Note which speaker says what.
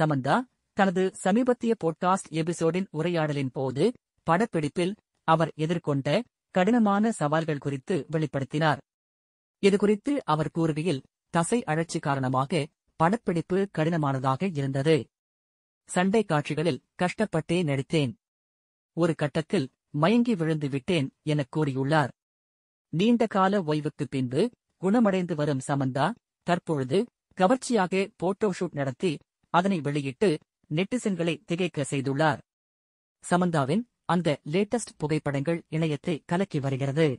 Speaker 1: சமந்தா தனது சமீபத்திய போட்காஸ்ட் எபிசோடின் உரையாடலின் போது படப்பிடிப்பில் அவர் எதிர்கொண்ட கடினமான சவால்கள் குறித்து வெளிப்படுத்தினார் இதுகுறித்து அவர் கூறுகையில் தசை அழற்சி காரணமாக படப்பிடிப்பு கடினமானதாக இருந்தது சண்டை காட்சிகளில் கஷ்டப்பட்டே நடித்தேன் ஒரு கட்டத்தில் மயங்கி விழுந்து விட்டேன் என கூறியுள்ளார் நீண்ட கால ஓய்வுக்கு பின்பு குணமடைந்து வரும் சமந்தா தற்பொழுது கவர்ச்சியாக போட்டோஷூட் நடத்தி அதனை வெளியிட்டு நெட்டிசன்களை திகைக்க செய்துள்ளார் சமந்தாவின் அந்த லேட்டஸ்ட் புகைப்படங்கள் இணையத்தை கலக்கி வருகிறது